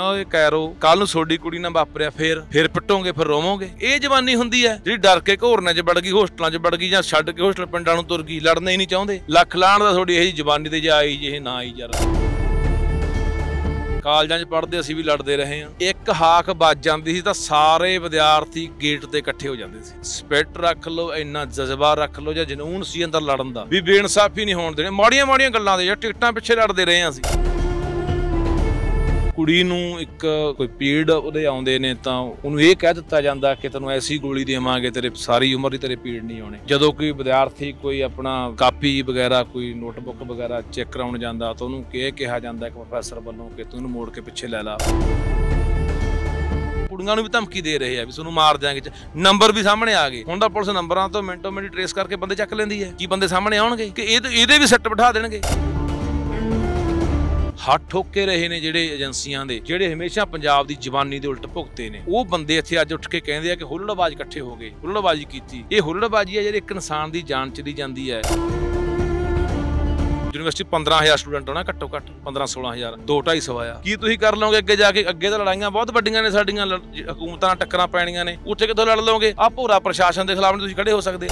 ਓਏ ਕੈਰੋ ਕੱਲ ਨੂੰ ਛੋਡੀ ਕੁੜੀ ਨਾਲ ਵਾਪਰਿਆ ਫੇਰ ਫੇਰ ਪਟੋਂਗੇ ਫਿਰ ਰੋਵੋਗੇ ਇਹ ਜਵਾਨੀ ਹੁੰਦੀ ਹੈ ਜਿਹੜੀ ਡਰ ਕੇ ਘੋਰਨਾਂ 'ਚ ਵੜ ਗਈ ਹੋਸਟਲਾਂ 'ਚ ਵੜ ਗਈ ਜਾਂ ਛੱਡ ਕੇ ਹੋਸਟਲ ਪਿੰਡਾਂ ਨੂੰ ਤੁਰ ਗਈ ਲੜਨਾ ਹੀ ਨਹੀਂ ਚਾਹੁੰਦੇ ਲੱਖ ਲਾਣ ਦਾ ਤੁਹਾਡੀ ਇਹ ਜਵਾਨੀ ਤੇ ਜਾ ਆਈ ਜੇ ਨਾ ਆਈ ਯਾਰ ਕਾਲਜਾਂ 'ਚ ਪੜਦੇ ਅਸੀਂ ਵੀ ਲੜਦੇ ਰਹੇ ਹਾਂ ਇੱਕ ਹਾਕ ਵੱਜ ਜਾਂਦੀ ਸੀ ਤਾਂ ਸਾਰੇ ਵਿਦਿਆਰਥੀ ਗੇਟ ਤੇ ਇਕੱਠੇ ਹੋ ਜਾਂਦੇ ਸੀ ਸਪਿਰਟ ਰੱਖ ਲਓ ਇੰਨਾ ਜਜ਼ਬਾ ਰੱਖ ਲਓ ਜਾਂ ਜਨੂਨ ਸੀ ਅੰਦਰ ਲੜਨ ਦਾ ਵੀ ਬੇਇਨਸਾਫੀ ਨਹੀਂ ਹੋਣ ਦੇਣੀ ਮਾੜੀਆਂ ਮਾੜੀਆਂ ਗੱਲਾਂ ਦੇ ਜਾਂ ਟਿਕਟਾਂ ਪਿੱਛੇ ਲੜਦੇ ਰਹੇ ਹਾਂ ਅਸੀਂ ਕੁੜੀ ਨੂੰ ਇੱਕ ਕੋਈ ਪੀੜ ਉਹਦੇ ਆਉਂਦੇ ਨੇ ਤਾਂ ਉਹਨੂੰ ਇਹ ਕਹਿ ਦਿੱਤਾ ਜਾਂਦਾ ਕਿ ਤੈਨੂੰ ਐਸੀ ਗੋਲੀ ਦੇਵਾਂਗੇ ਤੇਰੇ ਸਾਰੀ ਉਮਰ ਦੀ ਤੇਰੇ ਪੀੜ ਨਹੀਂ ਆਉਣੀ ਜਦੋਂ ਕੋਈ ਵਿਦਿਆਰਥੀ ਕੋਈ ਆਪਣਾ ਕਾਪੀ ਵਗੈਰਾ ਕੋਈ ਨੋਟਬੁੱਕ ਵਗੈਰਾ ਚੈੱਕ ਕਰਾਉਣ ਜਾਂਦਾ ਤਾਂ ਉਹਨੂੰ ਇਹ ਕਿਹਾ ਜਾਂਦਾ ਕਿ ਪ੍ਰੋਫੈਸਰ ਵੱਲੋਂ ਕਿ ਤੂੰ ਇਹਨੂੰ ਮੋੜ ਕੇ ਪਿੱਛੇ ਲੈ ਲਾ ਕੁੜੀਆਂ ਨੂੰ ਵੀ ਧਮਕੀ ਦੇ ਰਹੇ ਆ ਵੀ ਤੁਹਾਨੂੰ ਮਾਰ ਦਿਆਂਗੇ ਨੰਬਰ ਵੀ ਸਾਹਮਣੇ ਆ ਗਏ ਹੁਣ ਤਾਂ ਪੁਲਿਸ ਨੰਬਰਾਂ ਤੋਂ ਮਿੰਟੋ ਮਿੰਟ ਟ੍ਰੇਸ ਕਰਕੇ ਬੰਦੇ ਚੱਕ ਲੈਂਦੀ ਹੈ ਕੀ ਬੰਦੇ ਸਾਹਮਣੇ ਆਉਣਗੇ ਕਿ ਇਹ ਇਹਦੇ ਵੀ ਸੱਟ ਬਿਠਾ ਦੇਣਗੇ ਹੱਥ ਠੋਕੇ ਰਹੇ ਨੇ ਜਿਹੜੇ ਏਜੰਸੀਆਂ ਦੇ ਜਿਹੜੇ ਹਮੇਸ਼ਾ ਪੰਜਾਬ ਦੀ ਜਵਾਨੀ ਦੇ ਉਲਟ ਭੁਗਤੇ ਨੇ ਉਹ ਬੰਦੇ ਇੱਥੇ ਅੱਜ ਉੱਠ ਕੇ ਕਹਿੰਦੇ ਆ ਕਿ ਹੁੱਲੜਬਾਜ਼ ਇਕੱਠੇ ਹੋ ਗਏ ਹੁੱਲੜਬਾਜ਼ੀ ਕੀਤੀ ਇਹ ਹੁੱਲੜਬਾਜ਼ੀ ਹੈ ਜਿਹੜੀ ਇੱਕ ਇਨਸਾਨ ਦੀ ਜਾਨ ਚਲੀ ਜਾਂਦੀ ਹੈ ਯੂਨੀਵਰਸਿਟੀ 15000 ਸਟੂਡੈਂਟ ਹੋਣਾ ਘੱਟੋ ਘੱਟ 15 16000 2-250 ਆ ਕੀ ਤੁਸੀਂ ਕਰ ਲਓਗੇ ਅੱਗੇ ਜਾ ਕੇ ਅੱਗੇ ਤਾਂ ਲੜਾਈਆਂ ਬਹੁਤ ਵੱਡੀਆਂ ਨੇ ਸਾਡੀਆਂ ਹਕੂਮਤਾਂ ਨਾਲ ਟੱਕਰਾਂ ਪੈਣੀਆਂ ਨੇ ਉੱਥੇ ਕਿੱਥੋਂ ਲੜ ਲਓਗੇ ਆ ਭੋਰਾ ਪ੍ਰਸ਼ਾਸਨ ਦੇ ਖਿਲਾਫ ਨਹੀਂ ਤੁਸੀਂ ਖੜੇ ਹੋ ਸਕਦੇ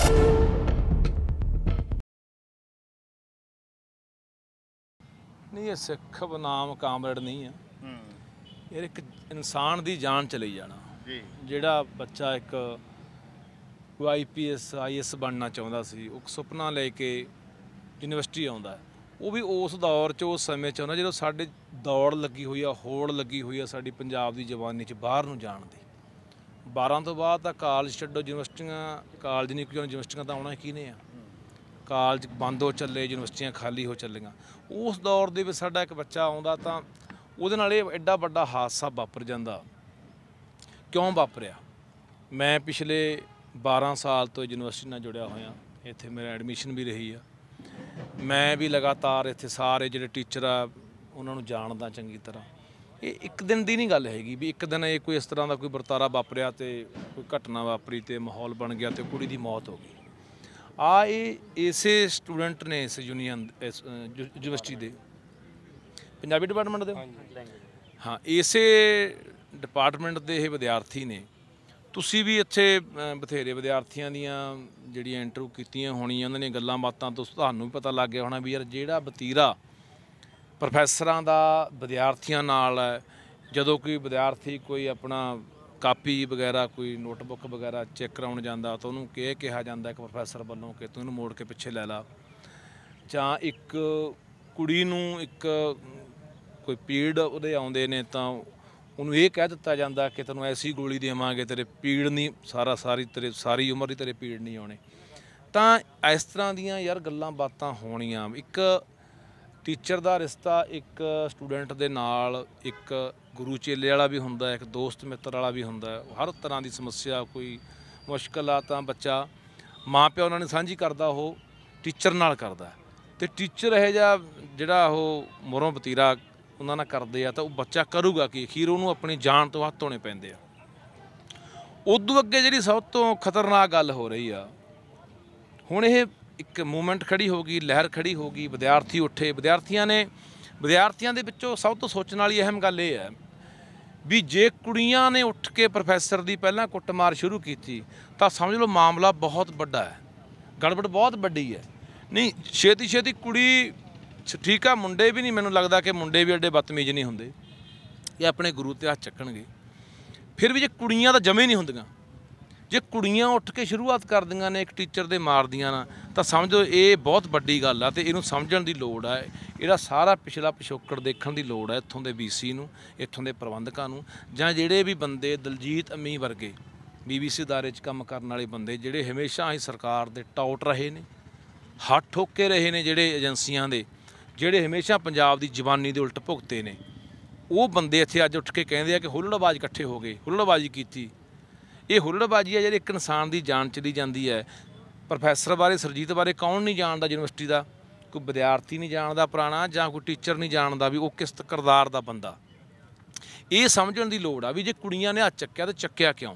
ਨਹੀਂ ਇਹ ਸਿੱਖ ਬਨਾਮ ਕਾਮਰੇਡ ਨਹੀਂ ਆ ਇਹ ਇੱਕ ਇਨਸਾਨ ਦੀ ਜਾਨ ਚਲੀ ਜਾਣਾ ਜੀ ਜਿਹੜਾ ਬੱਚਾ ਇੱਕ ਆਈਪੀਐਸ ਆਈਐਸ ਬਣਨਾ ਚਾਹੁੰਦਾ ਸੀ ਉਹ ਸੁਪਨਾ ਲੈ ਕੇ ਯੂਨੀਵਰਸਿਟੀ ਆਉਂਦਾ ਉਹ ਵੀ ਉਸ ਦੌਰ 'ਚ ਉਸ ਸਮੇਂ 'ਚ ਆਉਂਦਾ ਜਦੋਂ ਸਾਡੇ ਦੌੜ ਲੱਗੀ ਹੋਈ ਆ ਹੋੜ ਲੱਗੀ ਹੋਈ ਆ ਸਾਡੀ ਪੰਜਾਬ ਦੀ ਜਵਾਨੀ 'ਚ ਬਾਹਰ ਨੂੰ ਜਾਣ ਦੀ 12 ਤੋਂ ਬਾਅਦ ਤਾਂ ਕਾਲਜ ਛੱਡੋ ਯੂਨੀਵਰਸਿਟੀਆਂ ਕਾਲਜ ਨਹੀਂ ਕਿਉਂ ਯੂਨੀਵਰਸਿਟੀਆਂ ਤਾਂ ਆਉਣਾ ਕੀ ਨੇ ਆ ਕਾਲਜ ਬੰਦ ਹੋ ਚੱਲੇ ਯੂਨੀਵਰਸਿਟੀਆਂ ਖਾਲੀ ਹੋ ਚੱਲੀਆਂ ਉਸ ਦੌਰ ਦੇ ਵਿੱਚ ਸਾਡਾ ਇੱਕ ਬੱਚਾ ਆਉਂਦਾ ਤਾਂ ਉਹਦੇ ਨਾਲ ਇਹ ਐਡਾ ਵੱਡਾ ਹਾਦਸਾ ਵਾਪਰ ਜਾਂਦਾ ਕਿਉਂ ਵਾਪਰਿਆ ਮੈਂ ਪਿਛਲੇ 12 ਸਾਲ ਤੋਂ ਯੂਨੀਵਰਸਿਟੀ ਨਾਲ ਜੁੜਿਆ ਹੋਇਆ ਇੱਥੇ ਮੇਰਾ ਐਡਮਿਸ਼ਨ ਵੀ ਰਹੀ ਆ ਮੈਂ ਵੀ ਲਗਾਤਾਰ ਇੱਥੇ ਸਾਰੇ ਜਿਹੜੇ ਟੀਚਰ ਆ ਉਹਨਾਂ ਨੂੰ ਜਾਣਦਾ ਚੰਗੀ ਤਰ੍ਹਾਂ ਇਹ ਇੱਕ ਦਿਨ ਦੀ ਨਹੀਂ ਗੱਲ ਹੈਗੀ ਵੀ ਇੱਕ ਦਿਨ ਇਹ ਕੋਈ ਇਸ ਤਰ੍ਹਾਂ ਦਾ ਕੋਈ ਵਰਤਾਰਾ ਵਾਪਰਿਆ ਤੇ ਕੋਈ ਘਟਨਾ ਵਾਪਰੀ ਤੇ ਮਾਹੌਲ ਬਣ ਗਿਆ ਤੇ ਕੁੜੀ ਦੀ ਮੌਤ ਹੋ ਗਈ ਆ ਇਹ ਇਸੇ ਸਟੂਡੈਂਟ ਨੇ ਇਸ ਯੂਨੀਅਨ ਯੂਨੀਵਰਸਿਟੀ ਦੇ ਪੰਜਾਬੀ ਡਿਪਾਰਟਮੈਂਟ ਦੇ ਹਾਂ ਇਸੇ ਡਿਪਾਰਟਮੈਂਟ ਦੇ ਇਹ ਵਿਦਿਆਰਥੀ ਨੇ ਤੁਸੀਂ ਵੀ ਇੱਥੇ ਬਥੇਰੇ ਵਿਦਿਆਰਥੀਆਂ ਦੀਆਂ ਜਿਹੜੀਆਂ ਇੰਟਰਵਿਊ ਕੀਤੀਆਂ ਹੋਣੀਆਂ ਉਹਨਾਂ ਨੇ ਗੱਲਾਂ ਬਾਤਾਂ ਤੋਂ ਤੁਹਾਨੂੰ ਵੀ ਪਤਾ ਲੱਗ ਗਿਆ ਹੋਣਾ ਵੀ ਯਾਰ ਜਿਹੜਾ ਬਤੀਰਾ ਪ੍ਰੋਫੈਸਰਾਂ ਦਾ ਵਿਦਿਆਰਥੀਆਂ ਨਾਲ ਜਦੋਂ ਕੋਈ ਵਿਦਿਆਰਥੀ ਕੋਈ ਆਪਣਾ ਕਾਪੀ ਵਗੈਰਾ ਕੋਈ ਨੋਟਬੁੱਕ ਵਗੈਰਾ ਚੈੱਕ ਕਰਾਉਣ ਜਾਂਦਾ ਤਾਂ ਉਹਨੂੰ ਕਿਹ ਕਿਹਾ ਜਾਂਦਾ ਇੱਕ ਪ੍ਰੋਫੈਸਰ ਵੱਲੋਂ ਕਿ ਤੂੰ ਇਹਨੂੰ ਮੋੜ ਕੇ ਪਿੱਛੇ ਲੈ ਲਾ ਜਾਂ ਇੱਕ ਕੁੜੀ ਨੂੰ ਇੱਕ ਕੋਈ ਪੀੜ ਉਹਦੇ ਆਉਂਦੇ ਨੇ ਤਾਂ ਉਹਨੂੰ ਇਹ ਕਹਿ ਦਿੱਤਾ ਜਾਂਦਾ ਕਿ ਤੈਨੂੰ ਐਸੀ ਗੋਲੀ ਦੇਵਾਂਗੇ ਤੇਰੇ ਪੀੜ ਨਹੀਂ ਸਾਰਾ ਸਾਰੀ ਤੇਰੇ ਸਾਰੀ ਉਮਰ ਹੀ ਤੇਰੇ ਪੀੜ ਨਹੀਂ ਆਉਣੇ ਤਾਂ ਇਸ ਤਰ੍ਹਾਂ ਦੀਆਂ ਯਾਰ ਗੱਲਾਂ ਬਾਤਾਂ ਹੋਣੀਆਂ ਇੱਕ ਟੀਚਰ ਦਾ ਰਿਸ਼ਤਾ ਇੱਕ ਸਟੂਡੈਂਟ ਦੇ ਨਾਲ ਇੱਕ ਗੁਰੂ ਚੇਲੇ ਵਾਲਾ ਵੀ ਹੁੰਦਾ ਇੱਕ ਦੋਸਤ ਮਿੱਤਰ ਵਾਲਾ ਵੀ ਹੁੰਦਾ ਹਰ ਤਰ੍ਹਾਂ ਦੀ ਸਮੱਸਿਆ ਕੋਈ ਮੁਸ਼ਕਲ ਆ ਤਾਂ ਬੱਚਾ ਮਾਪਿਆਂ ਉਹਨਾਂ ਨੇ ਸਾਂਝੀ ਕਰਦਾ ਉਹ ਟੀਚਰ ਨਾਲ ਕਰਦਾ ਤੇ ਟੀਚਰ ਇਹ ਜਿਹਾ ਜਿਹੜਾ ਉਹ ਮੋਰੋਂ ਬਤੀਰਾ ਉਹਨਾਂ ਨਾਲ ਕਰਦੇ ਆ ਤਾਂ ਉਹ ਬੱਚਾ ਕਰੂਗਾ ਕੀ ਅਖੀਰ ਉਹਨੂੰ ਆਪਣੀ ਜਾਨ ਤੋਂ ਹੱਥ ਧੋਣੇ ਪੈਂਦੇ ਆ ਉਦੋਂ ਅੱਗੇ ਜਿਹੜੀ ਸਭ ਤੋਂ ਖਤਰਨਾਕ ਗੱਲ ਹੋ ਰਹੀ ਆ ਹੁਣ ਇਹ ਇੱਕ ਮੂਵਮੈਂਟ ਖੜੀ ਹੋ ਗਈ ਲਹਿਰ ਖੜੀ ਹੋ ਗਈ ਵਿਦਿਆਰਥੀ ਉੱਠੇ ਵਿਦਿਆਰਥੀਆਂ ਨੇ ਵਿਦਿਆਰਥੀਆਂ ਦੇ ਵਿੱਚੋਂ ਸਭ ਤੋਂ ਸੋਚਣ ਵਾਲੀ ਅਹਿਮ ਗੱਲ ਇਹ ਹੈ ਵੀ ਜੇ ਕੁੜੀਆਂ ਨੇ ਉੱਠ ਕੇ ਪ੍ਰੋਫੈਸਰ ਦੀ ਪਹਿਲਾਂ ਕੁੱਟਮਾਰ ਸ਼ੁਰੂ ਕੀਤੀ ਤਾਂ ਸਮਝ ਲਓ ਮਾਮਲਾ ਬਹੁਤ ਵੱਡਾ ਹੈ ਗੜਬੜ ਬਹੁਤ ਵੱਡੀ ਹੈ ਨਹੀਂ ਛੇਤੀ ਛੇਤੀ ਕੁੜੀ ਠੀਕ ਆ ਮੁੰਡੇ ਵੀ ਨਹੀਂ ਮੈਨੂੰ ਲੱਗਦਾ ਕਿ ਮੁੰਡੇ ਵੀ ਐਡੇ ਬਦਤਮੀਜ਼ ਨਹੀਂ ਹੁੰਦੇ ਇਹ ਆਪਣੇ ਗੁਰੂ ਤੇ ਹੱਥ ਚੱਕਣਗੇ ਫਿਰ ਵੀ ਜੇ ਕੁੜੀਆਂ ਤਾਂ ਜਮੇ ਨਹੀਂ ਹੁੰਦੀਆਂ ਜੇ ਕੁੜੀਆਂ ਉੱਠ ਕੇ ਸ਼ੁਰੂਆਤ ਕਰਦੀਆਂ ਨੇ ਇੱਕ ਟੀਚਰ ਦੇ ਮਾਰਦੀਆਂ ਨਾ ਤਾਂ ਸਮਝੋ ਇਹ ਬਹੁਤ ਵੱਡੀ ਗੱਲ ਆ ਤੇ ਇਹਨੂੰ ਸਮਝਣ ਦੀ ਲੋੜ ਆ ਇਹਦਾ ਸਾਰਾ ਪਿਛਲਾ ਪਿਛੋਕੜ ਦੇਖਣ ਦੀ ਲੋੜ ਆ ਇੱਥੋਂ ਦੇ ਬੀਸੀ ਨੂੰ ਇੱਥੋਂ ਦੇ ਪ੍ਰਬੰਧਕਾਂ ਨੂੰ ਜਾਂ ਜਿਹੜੇ ਵੀ ਬੰਦੇ ਦਲਜੀਤ ਅਮੀ ਵਰਗੇ ਬੀਬੀਸੀ ਦਾਰੇ 'ਚ ਕੰਮ ਕਰਨ ਵਾਲੇ ਬੰਦੇ ਜਿਹੜੇ ਹਮੇਸ਼ਾ ਹੀ ਸਰਕਾਰ ਦੇ ਟੌਟ ਰਹੇ ਨੇ ਹੱਥ ਠੋਕੇ ਰਹੇ ਨੇ ਜਿਹੜੇ ਏਜੰਸੀਆਂ ਦੇ ਜਿਹੜੇ ਹਮੇਸ਼ਾ ਪੰਜਾਬ ਦੀ ਜਵਾਨੀ ਦੇ ਉਲਟ ਭੁਗਤੇ ਨੇ ਉਹ ਬੰਦੇ ਇੱਥੇ ਅੱਜ ਉੱਠ ਕੇ ਕਹਿੰਦੇ ਆ ਕਿ ਹੁੱਲੜਬਾਜ਼ ਇਕੱਠੇ ਹੋ ਗਏ ਹੁੱਲੜਬਾਜ਼ੀ ਕੀਤੀ ਇਹ ਹੁਲੜਬਾਜੀ ਹੈ ਜਿਹੜੀ ਇੱਕ ਇਨਸਾਨ ਦੀ ਜਾਨ ਚਲੀ ਜਾਂਦੀ ਹੈ ਪ੍ਰੋਫੈਸਰ ਬਾਰੇ ਸਰਜੀਤ ਬਾਰੇ ਕੌਣ ਨਹੀਂ ਜਾਣਦਾ ਯੂਨੀਵਰਸਿਟੀ ਦਾ ਕੋਈ ਵਿਦਿਆਰਥੀ ਨਹੀਂ ਜਾਣਦਾ ਪੁਰਾਣਾ ਜਾਂ ਕੋਈ ਟੀਚਰ ਨਹੀਂ ਜਾਣਦਾ ਵੀ ਉਹ ਕਿਸ ਕਿਰਦਾਰ ਦਾ ਬੰਦਾ ਇਹ ਸਮਝਣ ਦੀ ਲੋੜ ਆ ਵੀ ਜੇ ਕੁੜੀਆਂ ਨੇ ਹੱਥ ਚੱਕਿਆ ਤਾਂ ਚੱਕਿਆ ਕਿਉਂ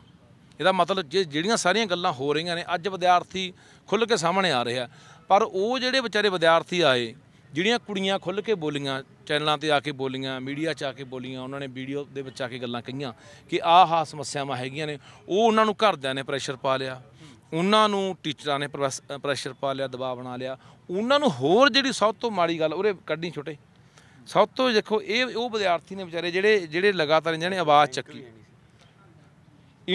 ਇਹਦਾ ਮਤਲਬ ਜੇ ਜਿਹੜੀਆਂ ਸਾਰੀਆਂ ਗੱਲਾਂ ਹੋ ਰਹੀਆਂ ਨੇ ਅੱਜ ਵਿਦਿਆਰਥੀ ਖੁੱਲ ਕੇ ਸਾਹਮਣੇ ਆ ਰਿਹਾ ਪਰ ਉਹ ਜਿਹੜੇ ਵਿਚਾਰੇ ਵਿਦਿਆਰਥੀ ਆਏ ਜਿਹੜੀਆਂ ਕੁੜੀਆਂ ਖੁੱਲ ਕੇ ਬੋਲੀਆਂ ਚੈਨਲਾਂ ਤੇ ਆ ਕੇ ਬੋਲੀਆਂ ਮੀਡੀਆ 'ਚ ਆ ਕੇ ਬੋਲੀਆਂ ਉਹਨਾਂ ਨੇ ਵੀਡੀਓ ਦੇ ਵਿੱਚ ਆ ਕੇ ਗੱਲਾਂ ਕਹੀਆਂ ਕਿ ਆਹ ਆ ਸਮੱਸਿਆਵਾਂ ਹੈਗੀਆਂ ਨੇ ਉਹ ਉਹਨਾਂ ਨੂੰ ਘਰਦਿਆਂ ਨੇ ਪ੍ਰੈਸ਼ਰ ਪਾ ਲਿਆ ਉਹਨਾਂ ਨੂੰ ਟੀਚਰਾਂ ਨੇ ਪ੍ਰੈਸ਼ਰ ਪਾ ਲਿਆ ਦਬਾਅ ਬਣਾ ਲਿਆ ਉਹਨਾਂ ਨੂੰ ਹੋਰ ਜਿਹੜੀ ਸਭ ਤੋਂ ਮਾੜੀ ਗੱਲ ਉਹਰੇ ਕੱਢੀ ਛੋਟੇ ਸਭ ਤੋਂ ਦੇਖੋ ਇਹ ਉਹ ਵਿਦਿਆਰਥੀ ਨੇ ਵਿਚਾਰੇ ਜਿਹੜੇ ਜਿਹੜੇ ਲਗਾਤਾਰ ਜਿਹਨੇ ਆਵਾਜ਼ ਚੱਕੀ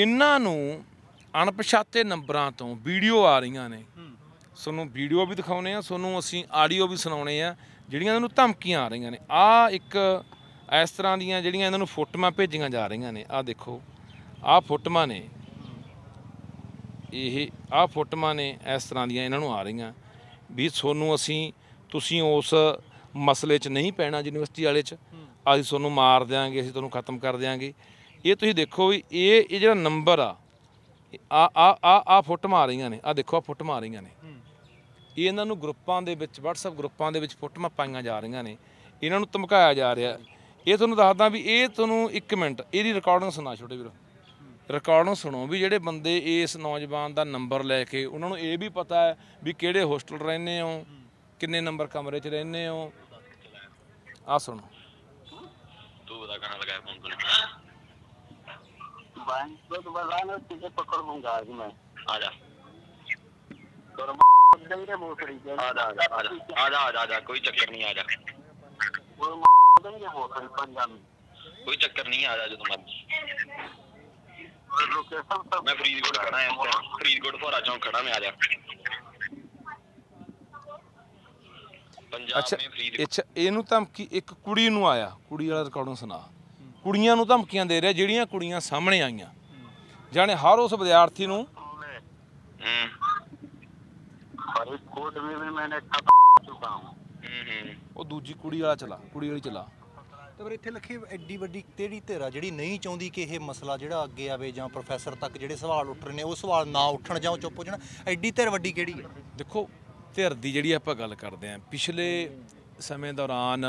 ਇਹਨਾਂ ਨੂੰ ਅਣਪਛਾਤੇ ਨੰਬਰਾਂ ਤੋਂ ਵੀਡੀਓ ਆ ਰਹੀਆਂ ਨੇ ਸੋਨੂੰ ਵੀਡੀਓ ਵੀ ਦਿਖਾਉਨੇ ਆ ਸੋਨੂੰ ਅਸੀਂ ਆਡੀਓ ਵੀ ਸੁਣਾਉਨੇ ਆ ਜਿਹੜੀਆਂ ਇਹਨਾਂ ਨੂੰ ਧਮਕੀਆਂ ਆ ਰਹੀਆਂ ਨੇ ਆ ਇੱਕ ਇਸ ਤਰ੍ਹਾਂ ਦੀਆਂ ਜਿਹੜੀਆਂ ਇਹਨਾਂ ਨੂੰ ਫੋਟੋਆਂ ਭੇਜੀਆਂ ਜਾ ਰਹੀਆਂ ਨੇ ਆ ਦੇਖੋ ਆ ਫੋਟੋਆਂ ਨੇ ਇਹ ਆ ਫੋਟੋਆਂ ਨੇ ਇਸ ਤਰ੍ਹਾਂ ਦੀਆਂ ਇਹਨਾਂ ਨੂੰ ਆ ਰਹੀਆਂ ਵੀ ਤੁਹਾਨੂੰ ਅਸੀਂ ਤੁਸੀਂ ਉਸ ਮਸਲੇ 'ਚ ਨਹੀਂ ਪੈਣਾ ਯੂਨੀਵਰਸਿਟੀ ਵਾਲੇ 'ਚ ਅਸੀਂ ਤੁਹਾਨੂੰ ਮਾਰ ਦਿਆਂਗੇ ਅਸੀਂ ਤੁਹਾਨੂੰ ਖਤਮ ਕਰ ਦੇਾਂਗੇ ਇਹ ਤੁਸੀਂ ਦੇਖੋ ਵੀ ਇਹ ਇਹ ਜਿਹੜਾ ਨੰਬਰ ਆ ਆ ਆ ਆ ਫੋਟੋਆਂ ਆ ਰਹੀਆਂ ਨੇ ਆ ਦੇਖੋ ਆ ਫੋਟੋਆਂ ਆ ਰਹੀਆਂ ਨੇ ਇਹ ਇਹਨਾਂ ਨੂੰ ਗਰੁੱਪਾਂ ਦੇ ਵਿੱਚ WhatsApp ਗਰੁੱਪਾਂ ਦੇ ਵਿੱਚ ਫੋਟੋਆਂ ਪਾਈਆਂ ਜਾ ਰਹੀਆਂ ਨੇ ਇਹਨਾਂ ਨੂੰ ਧਮਕਾਇਆ ਜਾ ਰਿਹਾ ਇਹ ਤੁਹਾਨੂੰ ਦੱਸਦਾ ਵੀ ਇਹ ਤੁਹਾਨੂੰ 1 ਮਿੰਟ ਇਹਦੀ ਰਿਕਾਰਡਿੰਗ ਸੁਣਾ ਛੋਟੇ ਵੀਰੋ ਰਿਕਾਰਡਿੰਗ ਸੁਣੋ ਵੀ ਜਿਹੜੇ ਬੰਦੇ ਇਸ ਨੌਜਵਾਨ ਦਾ ਨੰਬਰ ਲੈ ਕੇ ਉਹਨਾਂ ਨੂੰ ਇਹ ਵੀ ਪਤਾ ਹੈ ਵੀ ਕਿਹੜੇ ਹੋਸਟਲ ਰਹਿੰਦੇ ਹੋ ਕਿੰਨੇ ਨੰਬਰ ਕਮਰੇ 'ਚ ਰਹਿੰਦੇ ਹੋ ਆ ਸੁਣੋ ਤੂੰ ਬਤਾ ਕਹਾਂ ਲਗਾਇਆ ਫੋਨ ਤੂੰ ਬਾਈ ਤੋਂ ਬਜ਼ਾਨ ਤੇ ਪਕੜ ਲੂੰਗਾ ਅੱਜ ਮੈਂ ਆ ਜਾ ਆ ਜਾ ਆ ਜਾ ਆ ਜਾ ਆ ਕੋਈ ਚੱਕਰ ਨਹੀਂ ਆ ਜਾ ਕੋਈ ਚੱਕਰ ਨਹੀਂ ਆ ਜਾ ਜਦੋਂ ਮਰਜ਼ੀ ਮੈਂ ਫਰੀਦਕੋਟ ਖੜਾ ਆ ਇੱਥੇ ਫਰੀਦਕੋਟ ਫੋਰਾ ਚੌਂਕ ਖੜਾ ਮੈਂ ਆ ਜਾ ਪੰਜਾਬ ਅੱਛਾ ਮੇ ਫਰੀਦ ਇਹਨੂੰ ਧਮਕੀ ਇੱਕ ਕੁੜੀ ਨੂੰ ਆਇਆ ਕੁੜੀ ਵਾਲਾ ਰਿਕਾਰਡਿੰਗ ਸੁਣਾ ਕੁੜੀਆਂ ਨੂੰ ਧਮਕੀਆਂ ਦੇ ਰਿਹਾ ਜਿਹੜੀਆਂ ਕੁੜੀਆਂ ਸਾਹਮਣੇ ਆਈਆਂ ਜਾਣੇ ਹਰ ਉਸ ਵਿਦਿਆਰਥੀ ਨੂੰ ਵੀ में भी मैंने कप चुका हूँ ਉਹ ਦੂਜੀ ਕੁੜੀ ਵਾਲਾ ਚਲਾ ਕੁੜੀ ਵਾਲੀ ਚਲਾ ਤੇ ਪਰ ਇੱਥੇ ਲਖੇ ਐਡੀ ਵੱਡੀ ਤੇੜੀ ਤੇਰਾ ਜਿਹੜੀ ਨਹੀਂ ਚਾਹੁੰਦੀ ਕਿ ਇਹ ਮਸਲਾ ਜਿਹੜਾ ਅੱਗੇ ਆਵੇ ਜਾਂ ਪ੍ਰੋਫੈਸਰ ਤੱਕ ਜਿਹੜੇ ਸਵਾਲ ਉੱਠ ਰਹੇ ਨੇ ਉਹ ਸਵਾਲ ਨਾ ਉੱਠਣ ਜਾਂ ਚੁੱਪ ਹੋ ਜਾਣ ਐਡੀ ਤੇਰ ਵੱਡੀ ਕਿਹੜੀ ਹੈ ਦੇਖੋ ਧਿਰ ਦੀ ਜਿਹੜੀ ਆਪਾਂ ਗੱਲ ਕਰਦੇ ਆਂ ਪਿਛਲੇ ਸਮੇਂ ਦੌਰਾਨ